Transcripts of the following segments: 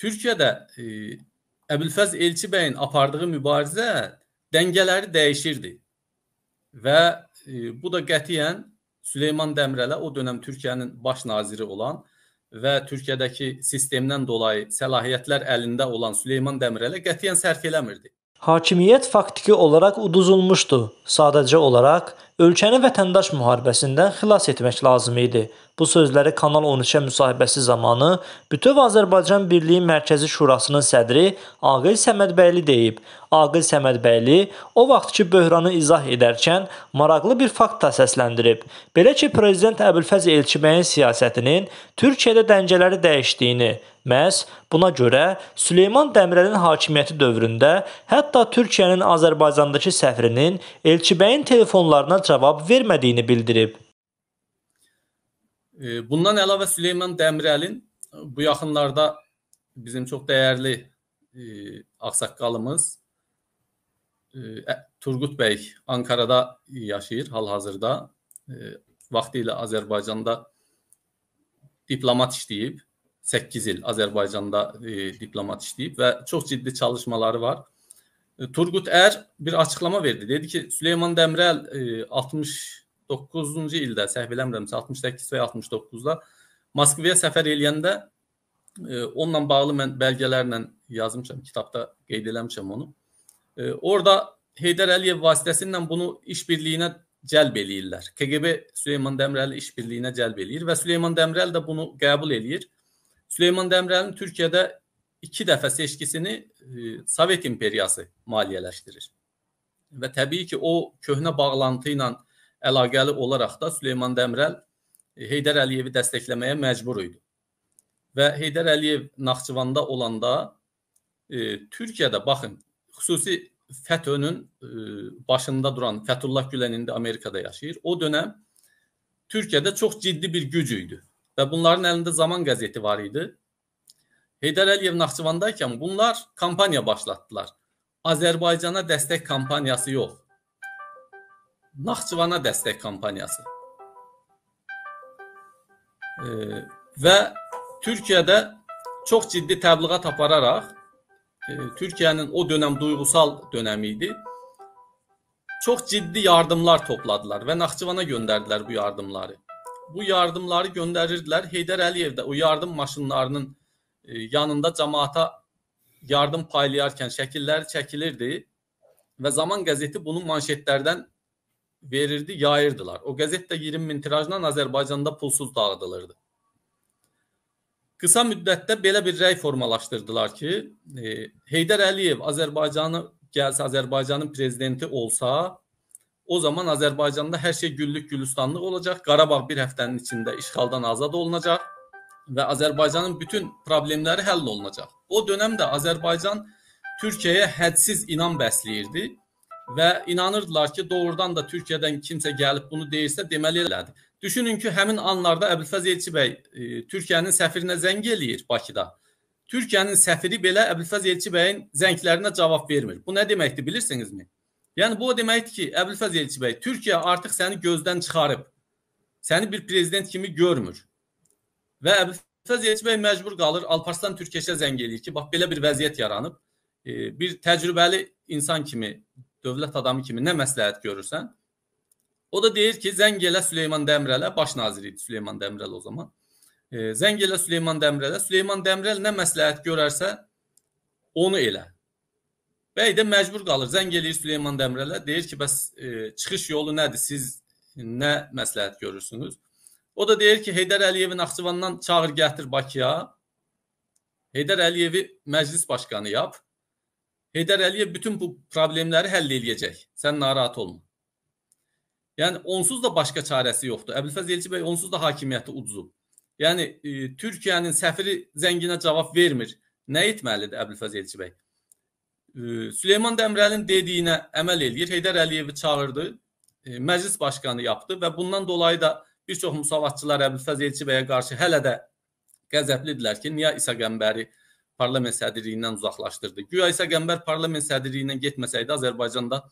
Türkiyədə e, Əbülfəz Elçi bəyin apardığı mübarizə dəngələri dəyişirdi. Və e, bu da qətiyyən Süleyman Dəmirələ o dönem Türkiyənin baş naziri olan və Türkiyədəki sistemdən dolayı səlahiyyətlər əlində olan Süleyman Dəmirələ qətiyyən sərf eləmirdi. Hakimiyyət faktiki olaraq uduzulmuşdu. Sadəcə olaraq Ölkəni vətəndaş müharibəsindən xilas etmək lazım idi. Bu sözləri Kanal 13-ə müsahibəsi zamanı Bütöv Azərbaycan Birliyi Mərkəzi Şurasının sədri Aqil Səmədbəyli deyib. Aqil Səmədbəyli o vaxtki böhranı izah edərkən maraqlı bir fakt da səsləndirib. Belə ki, prezident Əbülfəz Elçibəyin siyasətinin Türkiyədə dəngələri dəyişdiyini Məhz buna görə Süleyman Dəmirəlin hakimiyyəti dövründə hətta Türkiyənin Azərbaycandakı səfirinin Elçibəyin telefonlarına cavab vermədiyini bildirib. E, bundan əlavə Süleyman Dəmirəlin bu yaxınlarda bizim çox dəyərli e, ağsaqqalımız e, Turqut bəy Ankara'da yaşayır hal-hazırda. Vaxtilə Azərbaycanda diplomat işləyib 8 il Azərbaycanda e, diplomat işləyib və çox ciddi çalışmaları var. E, Turqut Ər er bir açıqlama verdi. Dedi ki, Süleyman Dəmirəl e, 69-cu ildə, səhv eləmirəmsə 68 və 69-da Moskvaya səfər eləyəndə e, onunla bağlı mən bəlgələrlə yazmışam, kitabda qeyd eləmişəm onu. E, orada Heydər Əliyev vasitəsilə bunu işbirliyinə cəlb eləyirlər. KGB Süleyman Dəmirəli işbirliyinə cəlb eləyir və Süleyman Dəmirəl də bunu qəbul eləyir. Süleyman Demirel'in Türkiye'de iki dəfə seçkisini e, Sovet imperiyası maliyyələşdirir. Və təbii ki, o köhnə bağlantı ilə əlaqəli olaraq da Süleyman Dəmirəl e, Heydər Əliyevi dəstəkləməyə məcbur idi. Və Heydər Əliyev Naxçıvanda olanda e, Türkiyədə baxın, xüsusi FETÖ-nün e, başında duran Fətullah Gülen indi Amerikada yaşayır. O dönəm Türkiyədə çox ciddi bir güc idi və bunların əlində Zaman qəzeti var idi. Heydər Əliyev Naxçıvandaykən bunlar kampaniya başlatdılar. Azərbaycana dəstək kampaniyası yox. Naxçıvana dəstək kampaniyası. E, və Türkiyədə çox ciddi təbliğat apararaq e, Türkiyənin o dönəm duyğusal dönəmi idi. Çox ciddi yardımlar topladılar və Naxçıvana göndərdilər bu yardımları bu yardımları göndərirdilər. Heydər Əliyev də o yardım maşınlarının e, yanında cəmaata yardım paylayarkən şəkilləri çəkilirdi və Zaman qəzeti bunu manşetlərdən verirdi, yayırdılar. O qəzet də 20 min tirajla Azərbaycanda pulsuz dağıdılırdı. Qısa müddətdə belə bir rəy formalaşdırdılar ki, e, Heydər Əliyev Azərbaycanı gəlsə, Azərbaycanın prezidenti olsa, O zaman Azərbaycanda hər şey güllük gülistanlıq olacaq. Qarabağ bir həftənin içində işğaldan azad olunacaq və Azərbaycanın bütün problemləri həll olunacaq. O dövrdə Azərbaycan Türkiyəyə hədsiz inam bəsləyirdi və inanırdılar ki, doğrudan da Türkiyədən kimsə gəlib bunu deyirsə, deməli elədi. Düşünün ki, həmin anlarda Əbülfəz Elçi bəy e, Türkiyənin səfirinə zəng eləyir Bakıda. Türkiyənin səfiri belə Əbülfəz Elçi bəyin zənglərinə cavab vermir. Bu nə deməkdir bilirsinizmi? Yəni bu o deməkdir ki, Əbülfəz Elçi bəy, Türkiyə artıq səni gözdən çıxarıb. Səni bir prezident kimi görmür. Və Əbülfəz Elçi bəy məcbur qalır, Alparslan Türkeşə zəng eləyir ki, bax belə bir vəziyyət yaranıb. E, bir təcrübəli insan kimi, dövlət adamı kimi nə məsləhət görürsən? O da deyir ki, zəng elə Süleyman Dəmirələ, baş naziri idi Süleyman Dəmirəl o zaman. E, zəng elə Süleyman Dəmirələ, Süleyman Dəmirəl nə məsləhət görərsə onu elə. Bəy də məcbur qalır. Zəng eləyir Süleyman Dəmirələ, deyir ki, bəs e, çıxış yolu nədir? Siz nə məsləhət görürsünüz? O da deyir ki, Heydər Əliyevi Naxçıvandan çağır gətir Bakıya. Heydər Əliyevi məclis başqanı yap. Heydər Əliyev bütün bu problemləri həll edəcək. Sən narahat olma. Yəni onsuz da başqa çarəsi yoxdur. Əbülfəz Elçi bəy onsuz da hakimiyyəti uduzub. Yəni e, Türkiyənin səfiri zənginə cavab vermir. Nə etməlidir Əbülfəz Elçi bəy? Süleyman Dəmirəlin dediyinə əməl eləyir. Heydər Əliyevi çağırdı, e, məclis başqanı yapdı və bundan dolayı da bir çox müsavatçılar Əbülfəz Elçi bəyə qarşı hələ də qəzəblidirlər ki, niyə İsa Qəmbəri parlament sədrliyindən uzaqlaşdırdı? Güya İsa Qəmbər parlament sədrliyindən getməsəydi Azərbaycanda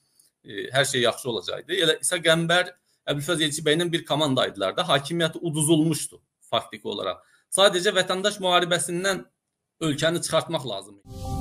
e, hər şey yaxşı olacaqdı. Elə İsa Qəmbər Əbülfəz Elçi bəylə bir komanda idilər də, hakimiyyət uduzulmuşdu faktiki olaraq. Sadəcə vətəndaş müharibəsindən ölkəni çıxartmaq lazım idi.